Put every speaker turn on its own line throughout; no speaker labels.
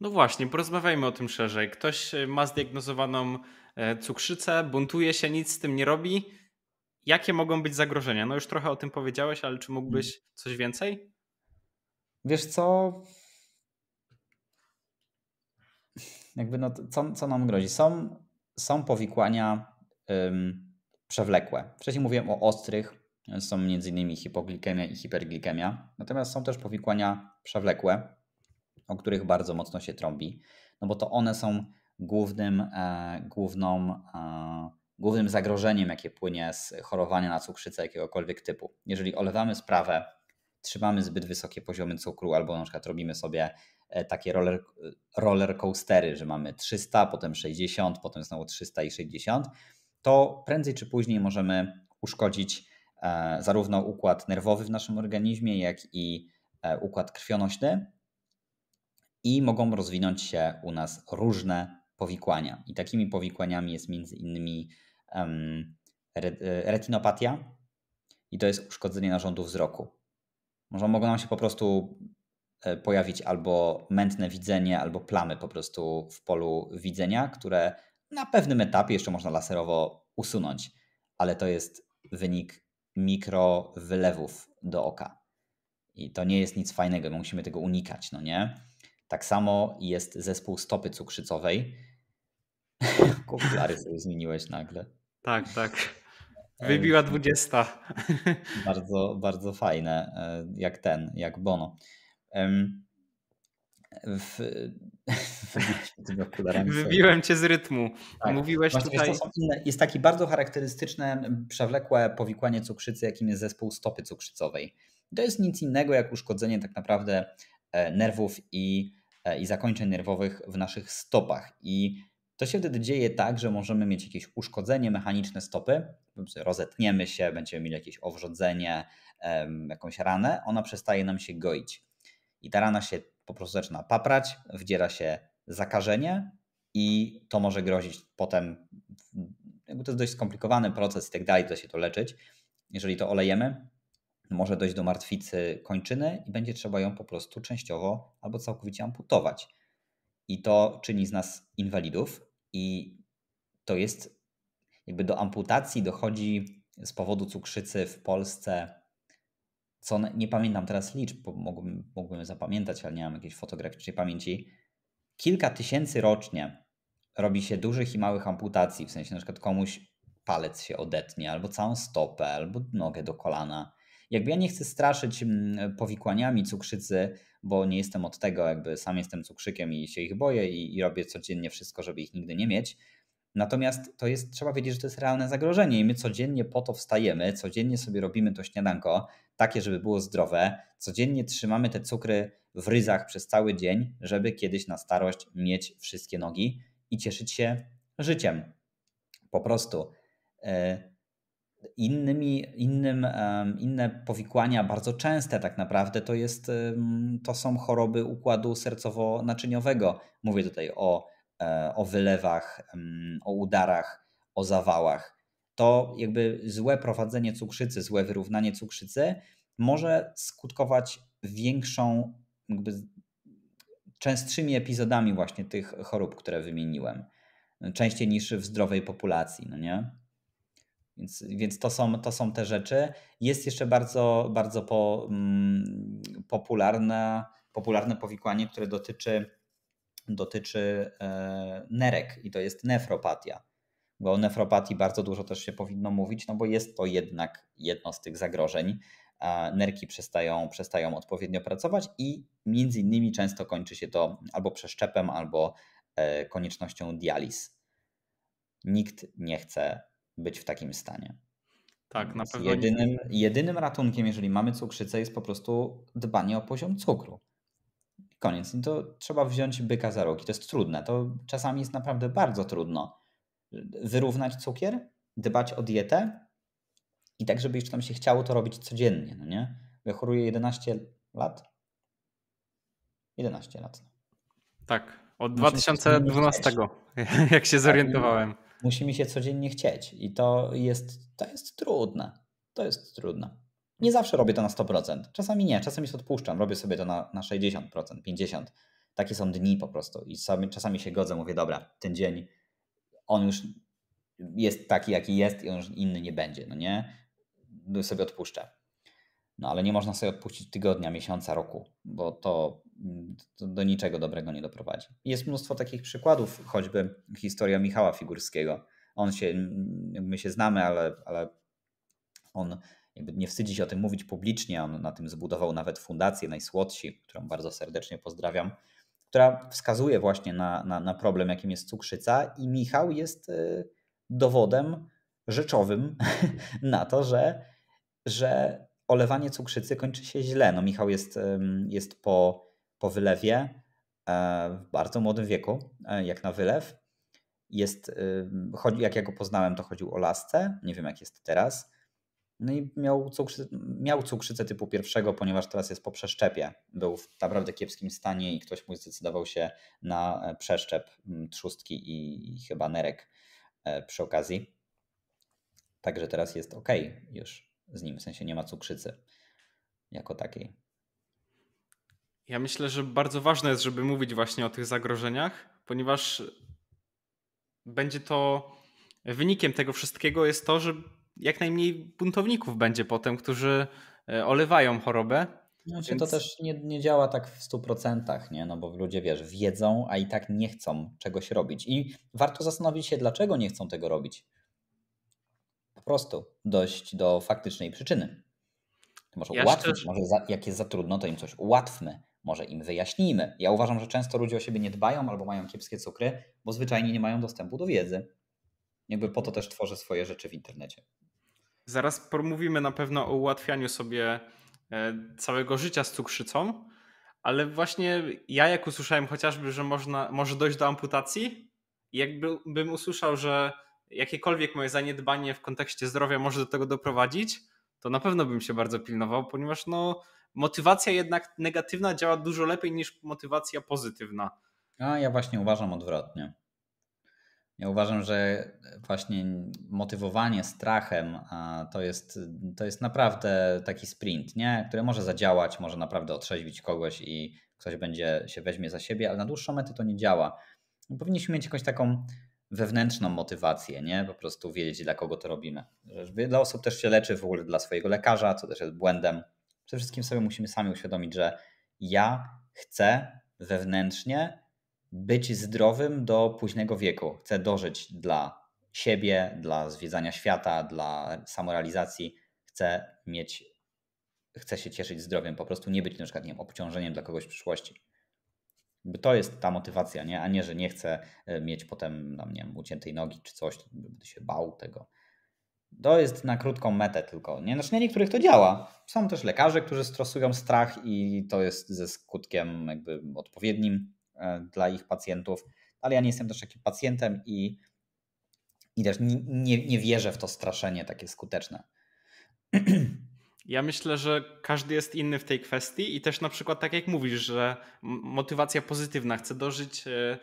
No właśnie, porozmawiajmy o tym szerzej. Ktoś e, ma zdiagnozowaną e, cukrzycę, buntuje się, nic z tym nie robi. Jakie mogą być zagrożenia? No już trochę o tym powiedziałeś, ale czy mógłbyś
mm. coś więcej? Wiesz co? Jakby no, co, co nam grozi? Są, są powikłania ym, przewlekłe. Wcześniej mówiłem o ostrych, są m.in. hipoglikemia i hiperglikemia. Natomiast są też powikłania przewlekłe, o których bardzo mocno się trąbi, no bo to one są głównym, e, główną, e, głównym zagrożeniem, jakie płynie z chorowania na cukrzycę jakiegokolwiek typu. Jeżeli olewamy sprawę, trzymamy zbyt wysokie poziomy cukru, albo na przykład robimy sobie e, takie roller, roller coastery, że mamy 300, potem 60, potem znowu 300 i 60, to prędzej czy później możemy uszkodzić e, zarówno układ nerwowy w naszym organizmie, jak i e, układ krwionośny, i mogą rozwinąć się u nas różne powikłania. I takimi powikłaniami jest między innymi um, retinopatia i to jest uszkodzenie narządu wzroku. Może mogą nam się po prostu e, pojawić albo mętne widzenie, albo plamy po prostu w polu widzenia, które na pewnym etapie jeszcze można laserowo usunąć, ale to jest wynik mikrowylewów do oka. I to nie jest nic fajnego, musimy tego unikać, no nie? Tak samo jest zespół stopy cukrzycowej. Okulary sobie zmieniłeś nagle. Tak, tak. Wybiła 20. bardzo, bardzo fajne, e, jak ten, jak Bono. W... Wybiłem cię z rytmu. Tak. Mówiłeś Właśnie tutaj. Jest, inne, jest takie bardzo charakterystyczne, przewlekłe powikłanie cukrzycy, jakim jest zespół stopy cukrzycowej. To jest nic innego jak uszkodzenie tak naprawdę E, nerwów i, e, i zakończeń nerwowych w naszych stopach. I to się wtedy dzieje tak, że możemy mieć jakieś uszkodzenie mechaniczne stopy, rozetniemy się, będziemy mieli jakieś owrzodzenie, jakąś ranę, ona przestaje nam się goić. I ta rana się po prostu zaczyna paprać, wdziera się zakażenie i to może grozić potem, jakby to jest dość skomplikowany proces i tak dalej, da się to leczyć. Jeżeli to olejemy, może dojść do martwicy kończyny i będzie trzeba ją po prostu częściowo albo całkowicie amputować. I to czyni z nas inwalidów, i to jest jakby do amputacji dochodzi z powodu cukrzycy w Polsce. Co nie pamiętam teraz liczb, bo mógłbym, mógłbym zapamiętać, ale nie mam jakiejś fotograficznej pamięci. Kilka tysięcy rocznie robi się dużych i małych amputacji, w sensie na przykład komuś palec się odetnie, albo całą stopę, albo nogę do kolana jakby ja nie chcę straszyć mm, powikłaniami cukrzycy, bo nie jestem od tego, jakby sam jestem cukrzykiem i się ich boję i, i robię codziennie wszystko, żeby ich nigdy nie mieć. Natomiast to jest, trzeba wiedzieć, że to jest realne zagrożenie i my codziennie po to wstajemy, codziennie sobie robimy to śniadanko, takie, żeby było zdrowe, codziennie trzymamy te cukry w ryzach przez cały dzień, żeby kiedyś na starość mieć wszystkie nogi i cieszyć się życiem. Po prostu. E, Innymi, innym, inne powikłania, bardzo częste tak naprawdę, to, jest, to są choroby układu sercowo-naczyniowego. Mówię tutaj o, e, o wylewach, o udarach, o zawałach. To jakby złe prowadzenie cukrzycy, złe wyrównanie cukrzycy może skutkować większą, jakby częstszymi epizodami właśnie tych chorób, które wymieniłem. Częściej niż w zdrowej populacji, no nie? Więc, więc to, są, to są te rzeczy. Jest jeszcze bardzo, bardzo po, mm, popularne, popularne powikłanie, które dotyczy, dotyczy e, nerek i to jest nefropatia. Bo o nefropatii bardzo dużo też się powinno mówić, no bo jest to jednak jedno z tych zagrożeń. E, nerki przestają, przestają odpowiednio pracować i między innymi często kończy się to albo przeszczepem, albo e, koniecznością dializ. Nikt nie chce być w takim stanie.
Tak, na pewno. Jedynym, nie...
jedynym ratunkiem, jeżeli mamy cukrzycę, jest po prostu dbanie o poziom cukru. Koniec. No to trzeba wziąć byka za rogi. To jest trudne. To czasami jest naprawdę bardzo trudno. Wyrównać cukier, dbać o dietę i tak, żeby jeszcze tam się chciało to robić codziennie, no nie? Ja choruję 11 lat. 11 lat. No. Tak, od 2012, 2012, jak się tak, zorientowałem. Musi mi się codziennie chcieć i to jest, to jest trudne. To jest trudne. Nie zawsze robię to na 100%. Czasami nie, czasami się odpuszczam, robię sobie to na, na 60%, 50%. Takie są dni po prostu i czasami się godzę, mówię, dobra, ten dzień, on już jest taki, jaki jest i on już inny nie będzie, no nie? Sobie odpuszczę. No ale nie można sobie odpuścić tygodnia, miesiąca, roku, bo to, mm, to do niczego dobrego nie doprowadzi. Jest mnóstwo takich przykładów, choćby historia Michała Figurskiego. On się, mm, my się znamy, ale, ale on nie wstydzi się o tym mówić publicznie. On na tym zbudował nawet fundację Najsłodsi, którą bardzo serdecznie pozdrawiam, która wskazuje właśnie na, na, na problem, jakim jest cukrzyca. I Michał jest y, dowodem rzeczowym na to, że, że olewanie cukrzycy kończy się źle. No Michał jest, jest po, po wylewie e, w bardzo młodym wieku, e, jak na wylew. Jest, jak ja go poznałem, to chodził o lasce, nie wiem jak jest teraz. No i miał cukrzycę, miał cukrzycę typu pierwszego, ponieważ teraz jest po przeszczepie. Był w naprawdę kiepskim stanie i ktoś mu zdecydował się na e, przeszczep trzustki i chyba nerek przy okazji. Także teraz jest ok już z nim, w sensie nie ma cukrzycy jako takiej.
Ja myślę, że bardzo ważne jest, żeby mówić właśnie o tych zagrożeniach, ponieważ będzie to wynikiem tego wszystkiego jest to, że jak najmniej buntowników będzie potem, którzy e, olewają
chorobę. Znaczy, więc... To też nie, nie, działa tak w 100%, nie? No bo ludzie wiesz, wiedzą, a i tak nie chcą czegoś robić. I warto zastanowić się, dlaczego nie chcą tego robić prostu dojść do faktycznej przyczyny. może ja ułatwić, szczerze... może za, jak jest za trudno, to im coś ułatwmy, może im wyjaśnijmy. Ja uważam, że często ludzie o siebie nie dbają albo mają kiepskie cukry, bo zwyczajnie nie mają dostępu do wiedzy. Jakby po to też tworzę swoje rzeczy w internecie.
Zaraz porówimy na pewno o ułatwianiu sobie e, całego życia z cukrzycą, ale właśnie ja jak usłyszałem chociażby, że można, może dojść do amputacji, jakbym usłyszał, że jakiekolwiek moje zaniedbanie w kontekście zdrowia może do tego doprowadzić, to na pewno bym się bardzo pilnował, ponieważ no, motywacja jednak negatywna działa dużo lepiej niż motywacja pozytywna.
A ja właśnie uważam odwrotnie. Ja uważam, że właśnie motywowanie strachem to jest, to jest naprawdę taki sprint, nie? który może zadziałać, może naprawdę otrzeźwić kogoś i ktoś będzie się weźmie za siebie, ale na dłuższą metę to nie działa. Powinniśmy mieć jakąś taką wewnętrzną motywację, nie? Po prostu wiedzieć, dla kogo to robimy. Dla osób też się leczy w ogóle dla swojego lekarza, co też jest błędem. Przede wszystkim sobie musimy sami uświadomić, że ja chcę wewnętrznie być zdrowym do późnego wieku. Chcę dożyć dla siebie, dla zwiedzania świata, dla samorealizacji. Chcę mieć, chcę się cieszyć zdrowiem, po prostu nie być na przykład nie wiem, obciążeniem dla kogoś w przyszłości. To jest ta motywacja, nie? a nie, że nie chcę e, mieć potem no, nie wiem, uciętej nogi czy coś, będę się bał tego. To jest na krótką metę tylko. Nie? Znaczy, nie niektórych to działa. Są też lekarze, którzy stosują strach i to jest ze skutkiem jakby odpowiednim e, dla ich pacjentów, ale ja nie jestem też takim pacjentem i, i też nie, nie, nie wierzę w to straszenie takie skuteczne.
Ja myślę, że każdy jest inny w tej kwestii i też na przykład tak jak mówisz, że motywacja pozytywna, chcę dożyć e, e,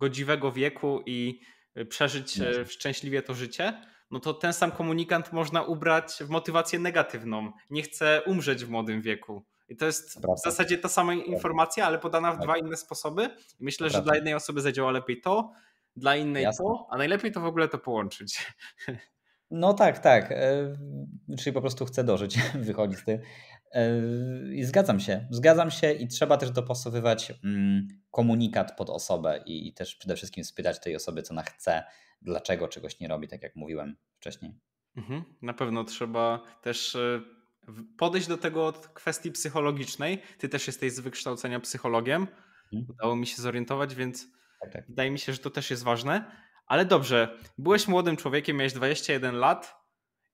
godziwego wieku i e, przeżyć szczęśliwie to życie, no to ten sam komunikant można ubrać w motywację negatywną. Nie chcę umrzeć w młodym wieku. I to jest w zasadzie ta sama informacja, ale podana w tak. dwa inne sposoby. myślę, że dla jednej osoby zadziała lepiej to, dla innej Jasne. to, a najlepiej to w ogóle to połączyć.
No tak, tak. E, czyli po prostu chcę dożyć, wychodzi z tym. E, I zgadzam się, zgadzam się i trzeba też dopasowywać mm, komunikat pod osobę i też przede wszystkim spytać tej osoby, co ona chce, dlaczego czegoś nie robi, tak jak mówiłem wcześniej. Mhm,
na pewno trzeba też e, podejść do tego od kwestii psychologicznej. Ty też jesteś z wykształcenia psychologiem. Mhm. Udało mi się zorientować, więc tak, tak. wydaje mi się, że to też jest ważne. Ale dobrze, byłeś młodym człowiekiem, miałeś 21 lat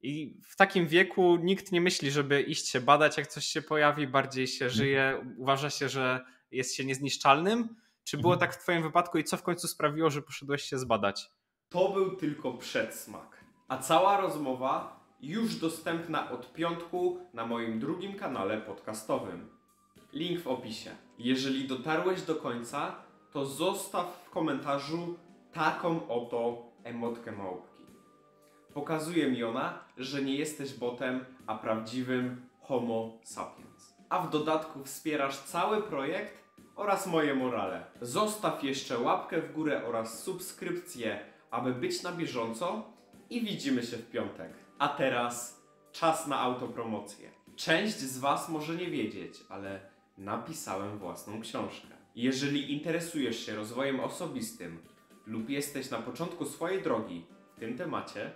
i w takim wieku nikt nie myśli, żeby iść się badać, jak coś się pojawi, bardziej się mhm. żyje, uważa się, że jest się niezniszczalnym. Czy było mhm. tak w Twoim wypadku i co w końcu sprawiło, że poszedłeś się zbadać? To był tylko przedsmak. A cała rozmowa już dostępna od piątku na moim drugim kanale podcastowym. Link w opisie. Jeżeli dotarłeś do końca, to zostaw w komentarzu taką oto emotkę małpki. Pokazuje mi ona, że nie jesteś botem, a prawdziwym homo sapiens. A w dodatku wspierasz cały projekt oraz moje morale. Zostaw jeszcze łapkę w górę oraz subskrypcję, aby być na bieżąco i widzimy się w piątek. A teraz czas na autopromocję. Część z Was może nie wiedzieć, ale napisałem własną książkę. Jeżeli interesujesz się rozwojem osobistym, lub jesteś na początku swojej drogi w tym temacie,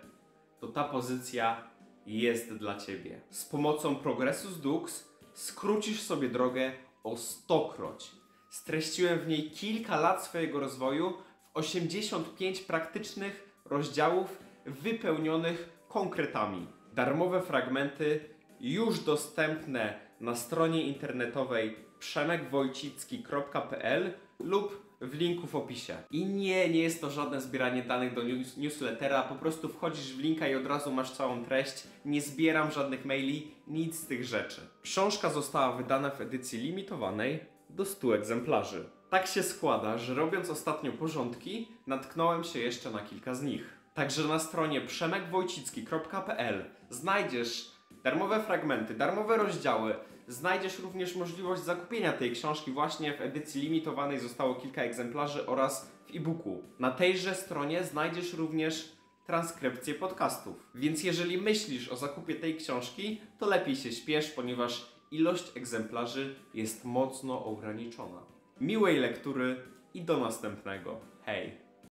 to ta pozycja jest dla Ciebie. Z pomocą Progressus Dux skrócisz sobie drogę o stokroć. Streściłem w niej kilka lat swojego rozwoju w 85 praktycznych rozdziałów wypełnionych konkretami. Darmowe fragmenty już dostępne na stronie internetowej przemekwojcicki.pl lub w linku w opisie. I nie, nie jest to żadne zbieranie danych do news newslettera, po prostu wchodzisz w linka i od razu masz całą treść. Nie zbieram żadnych maili, nic z tych rzeczy. Książka została wydana w edycji limitowanej do 100 egzemplarzy. Tak się składa, że robiąc ostatnio porządki, natknąłem się jeszcze na kilka z nich. Także na stronie przemekwojcicki.pl znajdziesz darmowe fragmenty, darmowe rozdziały, Znajdziesz również możliwość zakupienia tej książki właśnie w edycji limitowanej, zostało kilka egzemplarzy oraz w e-booku. Na tejże stronie znajdziesz również transkrypcję podcastów. Więc jeżeli myślisz o zakupie tej książki, to lepiej się śpiesz, ponieważ ilość egzemplarzy jest mocno ograniczona. Miłej lektury i do następnego. Hej!